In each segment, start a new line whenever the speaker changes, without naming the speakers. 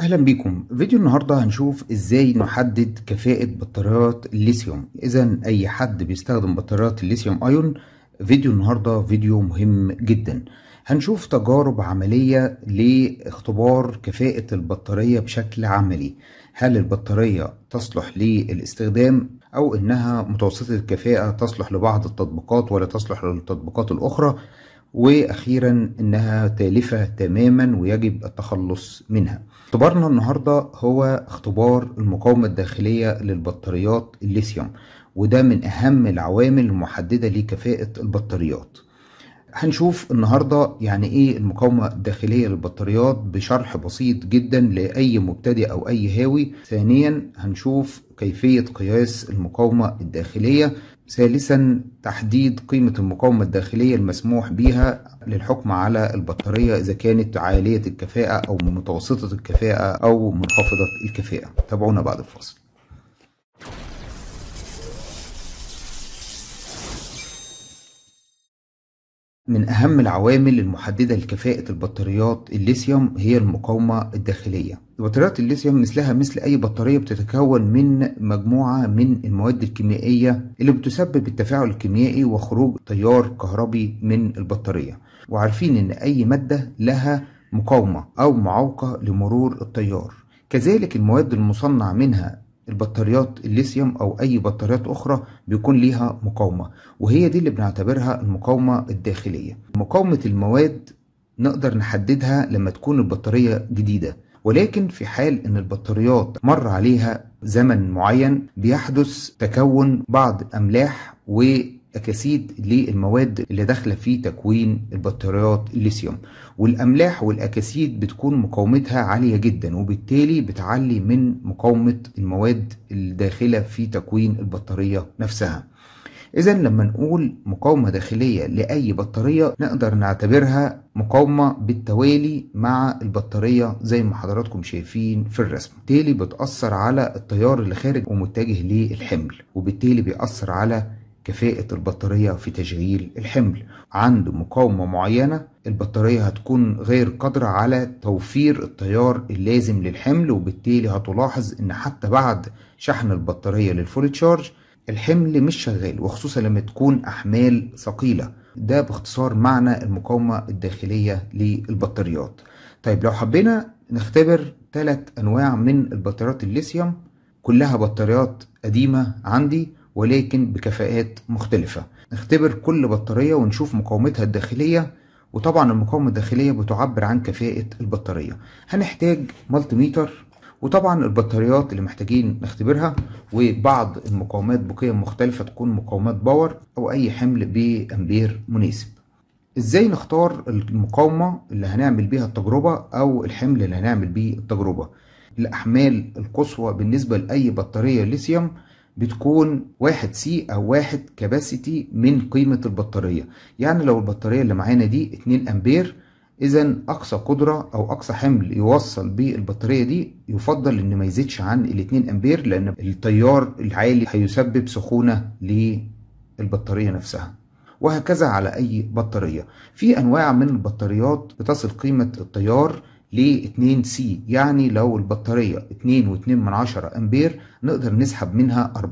اهلا بيكم فيديو النهاردة هنشوف ازاي نحدد كفاءة بطاريات الليثيوم اذا اي حد بيستخدم بطاريات الليثيوم ايون فيديو النهاردة فيديو مهم جدا هنشوف تجارب عملية لاختبار كفاءة البطارية بشكل عملي هل البطارية تصلح للاستخدام أو إنها متوسطة الكفاءة تصلح لبعض التطبيقات ولا تصلح للتطبيقات الأخرى واخيرا انها تالفه تماما ويجب التخلص منها اختبارنا النهارده هو اختبار المقاومه الداخليه للبطاريات الليثيوم وده من اهم العوامل المحدده لكفاءه البطاريات هنشوف النهاردة يعني ايه المقاومة الداخلية للبطاريات بشرح بسيط جدا لأي مبتدئ أو أي هاوي ثانيا هنشوف كيفية قياس المقاومة الداخلية ثالثا تحديد قيمة المقاومة الداخلية المسموح بها للحكم على البطارية إذا كانت عالية الكفاءة أو متوسطة الكفاءة أو منخفضة الكفاءة تابعونا بعد الفاصل من أهم العوامل المحددة لكفاءة البطاريات الليثيوم هي المقاومة الداخلية. بطاريات الليثيوم مثلها مثل أي بطارية بتتكون من مجموعة من المواد الكيميائية اللي بتسبب التفاعل الكيميائي وخروج تيار كهربي من البطارية. وعارفين إن أي مادة لها مقاومة أو معوقة لمرور التيار. كذلك المواد المصنع منها البطاريات الليثيوم او اي بطاريات اخرى بيكون ليها مقاومه وهي دي اللي بنعتبرها المقاومه الداخليه مقاومه المواد نقدر نحددها لما تكون البطاريه جديده ولكن في حال ان البطاريات مر عليها زمن معين بيحدث تكون بعض املاح و اكاسيد للمواد اللي داخله في تكوين البطاريات الليثيوم والاملاح والاكاسيد بتكون مقاومتها عاليه جدا وبالتالي بتعلي من مقاومه المواد الداخله في تكوين البطاريه نفسها إذا لما نقول مقاومة داخلية لأي بطارية نقدر نعتبرها مقاومة بالتوالي مع البطارية زي ما حضراتكم شايفين في الرسم بالتالي بتأثر على التيار اللي خارج ومتجه للحمل وبالتالي بيأثر على كفاءة البطارية في تشغيل الحمل عند مقاومة معينة البطارية هتكون غير قادرة على توفير التيار اللازم للحمل وبالتالي هتلاحظ ان حتى بعد شحن البطارية للفول تشارج الحمل مش شغال وخصوصا لما تكون أحمال ثقيلة ده باختصار معنى المقاومة الداخلية للبطاريات طيب لو حبينا نختبر ثلاث أنواع من البطاريات الليثيوم كلها بطاريات قديمة عندي ولكن بكفاءات مختلفة نختبر كل بطارية ونشوف مقاومتها الداخلية وطبعا المقاومة الداخلية بتعبر عن كفاءة البطارية هنحتاج ملتيميتر وطبعا البطاريات اللي محتاجين نختبرها وبعض المقاومات بقيم مختلفة تكون مقاومات باور أو أي حمل بأمبير مناسب ازاي نختار المقاومة اللي هنعمل بيها التجربة او الحمل اللي هنعمل بيه التجربة الاحمال القصوى بالنسبة لاي بطارية ليثيوم بتكون واحد سي او واحد كباسيتي من قيمة البطارية يعني لو البطارية اللي معانا دي 2 امبير اذا اقصى قدرة او اقصى حمل يوصل بالبطارية دي يفضل ان ما يزيدش عن ال 2 امبير لان التيار العالي هيسبب سخونة للبطارية نفسها وهكذا على اي بطارية في انواع من البطاريات بتصل قيمة التيار ل 2 سي يعني لو البطارية 2.2 من عشرة أمبير نقدر نسحب منها 4.4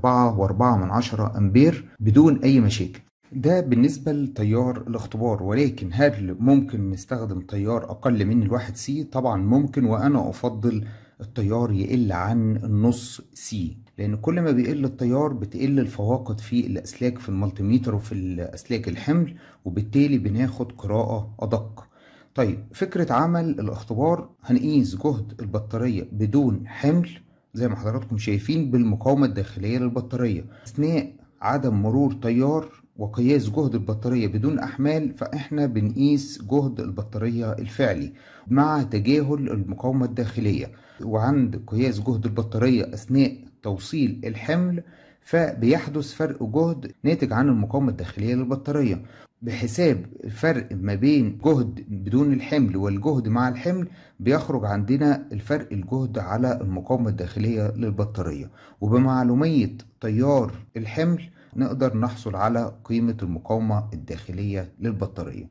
من عشرة أمبير بدون أي مشاكل ده بالنسبة لتيار الاختبار ولكن هل ممكن نستخدم تيار أقل من الواحد سي؟ طبعا ممكن وأنا أفضل التيار يقل عن النص سي لأن كل ما بيقل التيار بتقل الفواقد في الأسلاك في الملتيميتر وفي الأسلاك الحمل وبالتالي بناخد قراءة أدق طيب فكرة عمل الاختبار هنقيس جهد البطارية بدون حمل زي ما حضراتكم شايفين بالمقاومة الداخلية للبطارية أثناء عدم مرور تيار وقياس جهد البطارية بدون أحمال فإحنا بنقيس جهد البطارية الفعلي مع تجاهل المقاومة الداخلية وعند قياس جهد البطارية أثناء توصيل الحمل فبيحدث فرق جهد ناتج عن المقاومة الداخلية للبطارية بحساب الفرق ما بين جهد بدون الحمل والجهد مع الحمل بيخرج عندنا الفرق الجهد على المقاومة الداخلية للبطارية وبمعلومية تيار الحمل نقدر نحصل على قيمة المقاومة الداخلية للبطارية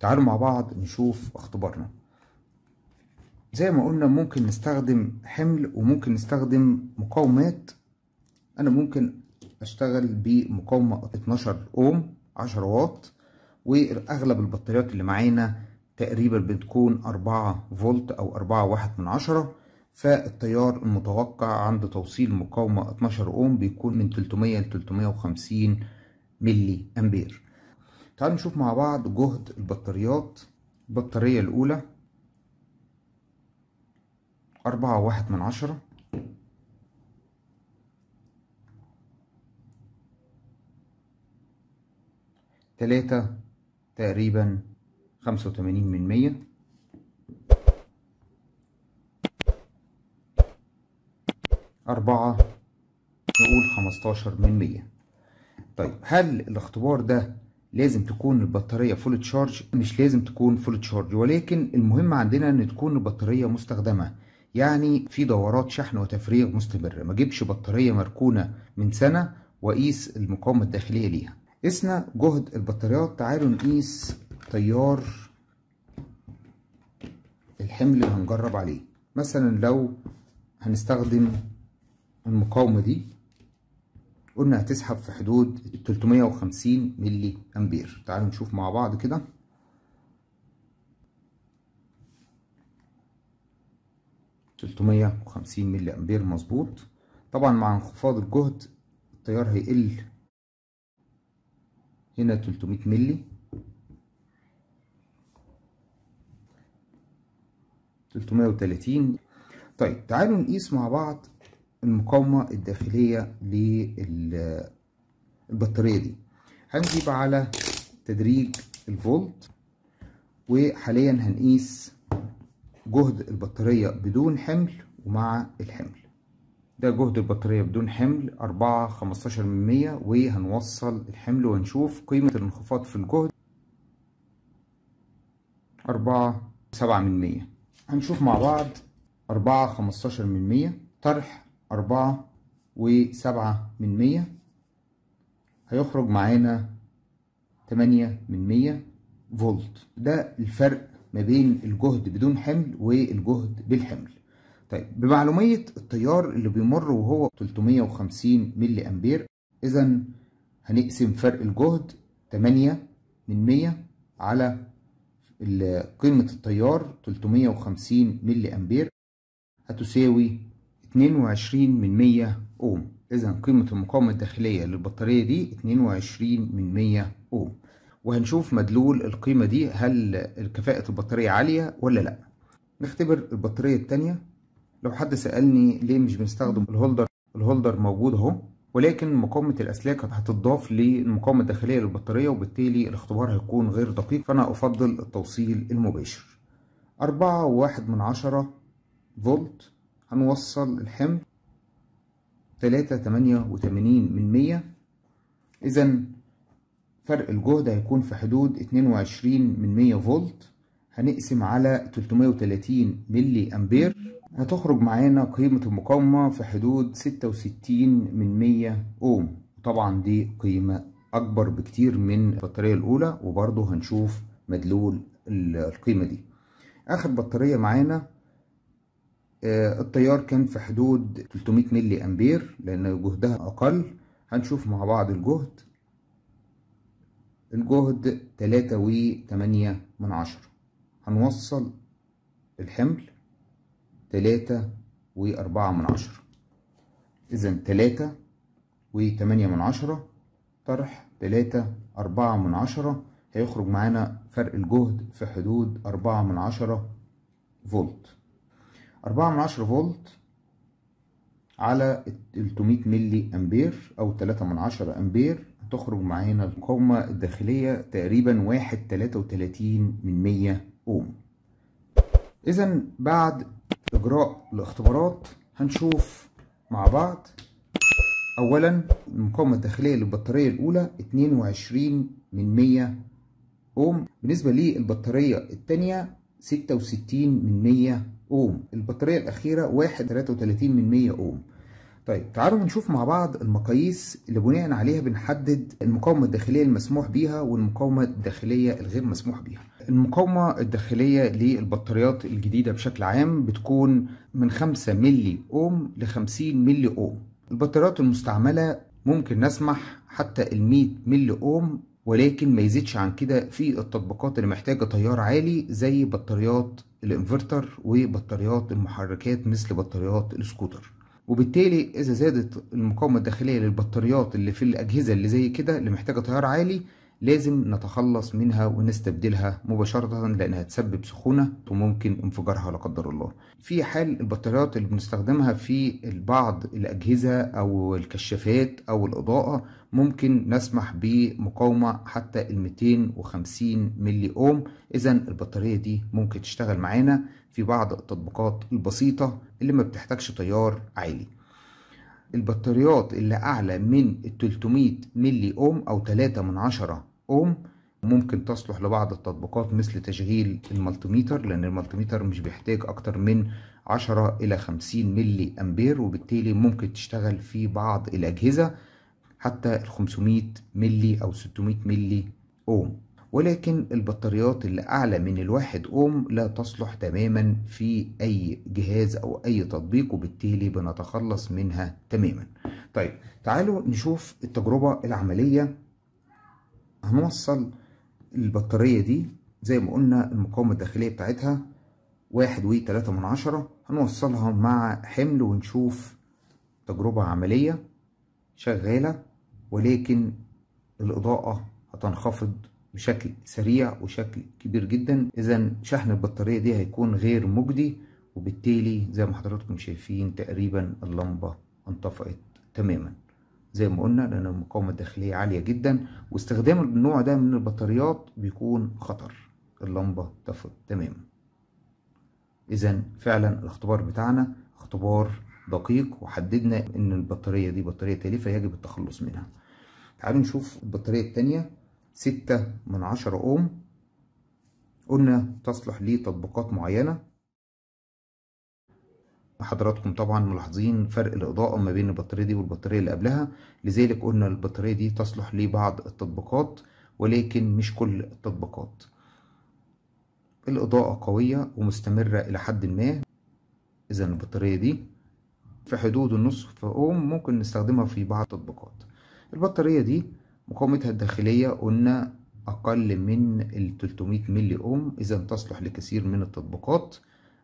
تعالوا مع بعض نشوف اختبارنا زي ما قلنا ممكن نستخدم حمل وممكن نستخدم مقاومات انا ممكن اشتغل بمقاومة 12 اوم 10 واط واغلب البطاريات اللي معانا تقريبا بتكون 4 فولت او 4 واحد من عشرة فالتيار المتوقع عند توصيل مقاومة 12 اوم بيكون من 300 ل 350 ملي امبير تعالوا نشوف مع بعض جهد البطاريات البطارية الاولى أربعة واحد من عشرة تلاتة تقريبا خمسة وتمانين من مية أربعة نقول خمستاشر من مية طيب هل الاختبار ده لازم تكون البطارية فول تشارج مش لازم تكون فول تشارج ولكن المهم عندنا ان تكون البطارية مستخدمة يعني في دورات شحن وتفريغ مستمرة ما جيبش بطارية مركونة من سنة وقيس المقاومة الداخلية ليها قسنا جهد البطاريات تعالوا نقيس تيار الحمل اللي هنجرب عليه مثلا لو هنستخدم المقاومة دي قلنا هتسحب في حدود 350 ملي امبير تعالوا نشوف مع بعض كده تلتمية وخمسين ملي امبير مظبوط طبعا مع انخفاض الجهد التيار هيقل هنا 300 مللي 330 طيب تعالوا نقيس مع بعض المقاومة الداخلية للبطارية دي هنجيب على تدريج الفولت وحاليا هنقيس جهد البطارية بدون حمل ومع الحمل ده جهد البطارية بدون حمل أربعة خمستاشر من مية وهنوصل الحمل وهنشوف قيمة الانخفاض في الجهد أربعة سبعة من مية هنشوف مع بعض أربعة خمستاشر من مية طرح أربعة وسبعة من مية هيخرج معانا تمانية من مية فولت ده الفرق ما بين الجهد بدون حمل والجهد بالحمل طيب بمعلومية التيار اللي بيمر وهو 350 ملي أمبير إذا هنقسم فرق الجهد 8 من 100 على قيمة التيار 350 ملي أمبير هتساوي 22 من 100 أوم إذا قيمة المقاومة الداخلية للبطارية دي 22 من 100 أوم وهنشوف مدلول القيمة دي هل كفاءة البطارية عالية ولا لأ نختبر البطارية التانية لو حد سألني ليه مش بنستخدم الهولدر الهولدر موجود اهو ولكن مقاومة الأسلاك هتتضاف للمقاومة الداخلية للبطارية وبالتالي الاختبار هيكون غير دقيق فأنا أفضل التوصيل المباشر أربعة وواحد من عشرة فولت هنوصل الحمل تلاتة تمانية وتمانين من مية إذا فرق الجهد هيكون في حدود اتنين وعشرين من مية فولت هنقسم على 330 ملي امبير هتخرج معانا قيمة المقاومة في حدود 66 من 100 اوم طبعا دي قيمة اكبر بكتير من البطارية الاولى وبرضو هنشوف مدلول القيمة دي اخر بطارية معانا آه، التيار كان في حدود 300 ملي امبير لان جهدها اقل هنشوف مع بعض الجهد الجهد 3.8 من عشرة هنوصل الحمل تلاتة وأربعة من عشرة إذا تلاتة وتمانية من عشرة طرح تلاتة أربعة من عشرة هيخرج معانا فرق الجهد في حدود أربعة من عشرة فولت أربعة من عشرة فولت على التلتمية ملي أمبير أو تلاتة من عشرة أمبير هتخرج معانا القومة الداخلية تقريبا واحد تلاتة وتلاتين من مية قوم اذا بعد اجراء الاختبارات هنشوف مع بعض اولا المقاومه الداخليه للبطاريه الاولى 22 من 100 اوم بالنسبه للبطاريه الثانيه 66 من 100 اوم البطاريه الاخيره 1.33 من 100 اوم طيب تعالوا نشوف مع بعض المقاييس اللي بناء عليها بنحدد المقاومة الداخلية المسموح بيها والمقاومة الداخلية الغير مسموح بيها المقاومة الداخلية للبطاريات الجديدة بشكل عام بتكون من 5 ملي أوم ل 50 ملي أوم البطاريات المستعملة ممكن نسمح حتى ال 100 ملي أوم ولكن ما يزيدش عن كده في التطبيقات اللي محتاجة تيار عالي زي بطاريات الانفرتر وبطاريات المحركات مثل بطاريات السكوتر وبالتالي اذا زادت المقاومه الداخليه للبطاريات اللي في الاجهزه اللي زي كده اللي محتاجه تيار عالي لازم نتخلص منها ونستبدلها مباشرة لأنها تسبب سخونة وممكن انفجارها لا قدر الله. في حال البطاريات اللي بنستخدمها في بعض الأجهزة أو الكشافات أو الإضاءة ممكن نسمح بمقاومة حتى ال 250 ملي أوم إذا البطارية دي ممكن تشتغل معانا في بعض التطبيقات البسيطة اللي ما بتحتاجش تيار عالي. البطاريات اللي أعلى من 300 ملي أوم أو 3 من عشرة اوم ممكن تصلح لبعض التطبيقات مثل تشغيل المالتيميتر لان المالتيميتر مش بيحتاج اكتر من 10 الى 50 ملي امبير وبالتالي ممكن تشتغل في بعض الاجهزه حتى ال 500 ملي او 600 ملي اوم ولكن البطاريات اللي اعلى من الواحد اوم لا تصلح تماما في اي جهاز او اي تطبيق وبالتالي بنتخلص منها تماما طيب تعالوا نشوف التجربه العمليه هنوصل البطارية دي زي ما قلنا المقاومة الداخلية بتاعتها واحد وتلاتة من عشرة هنوصلها مع حمل ونشوف تجربة عملية شغالة ولكن الإضاءة هتنخفض بشكل سريع وشكل كبير جدا إذا شحن البطارية دي هيكون غير مجدي وبالتالي زي ما حضراتكم شايفين تقريبا اللمبة انطفأت تماما زي ما قلنا لأن المقاومة الداخلية عالية جدا واستخدام النوع ده من البطاريات بيكون خطر اللمبة طفت تماما إذا فعلا الاختبار بتاعنا اختبار دقيق وحددنا إن البطارية دي بطارية تالفة يجب التخلص منها تعالوا نشوف البطارية الثانيه ستة من عشرة أوم قلنا تصلح لتطبيقات معينة حضراتكم طبعا ملاحظين فرق الإضاءة ما بين البطارية دي والبطارية اللي قبلها لذلك قلنا البطارية دي تصلح لبعض التطبيقات ولكن مش كل التطبيقات الإضاءة قوية ومستمرة إلى حد ما إذا البطارية دي في حدود النصف أوم ممكن نستخدمها في بعض التطبيقات البطارية دي مقاومتها الداخلية قلنا أقل من ال 300 ملي أوم إذا تصلح لكثير من التطبيقات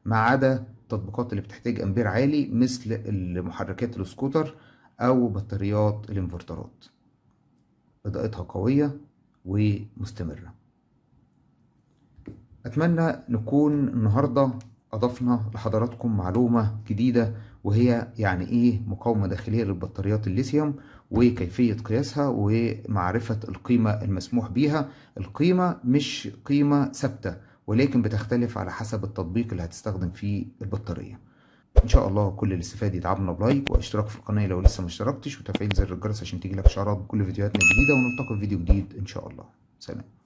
ما عدا التطبيقات اللي بتحتاج امبير عالي مثل محركات السكوتر او بطاريات الانفرترات اضاءتها قوية ومستمرة اتمنى نكون النهاردة اضفنا لحضراتكم معلومة جديدة وهي يعني ايه مقاومة داخلية للبطاريات الليثيوم وكيفية قياسها ومعرفة القيمة المسموح بيها القيمة مش قيمة ثابتة ولكن بتختلف على حسب التطبيق اللي هتستخدم فيه البطارية ان شاء الله كل الاستفادة دي بلايك واشتراك في القناة لو لسه مشتركتش وتفعيل زر الجرس عشان تيجي لك اشعارات بكل فيديوهاتنا الجديدة ونلتقي في فيديو جديد ان شاء الله سلام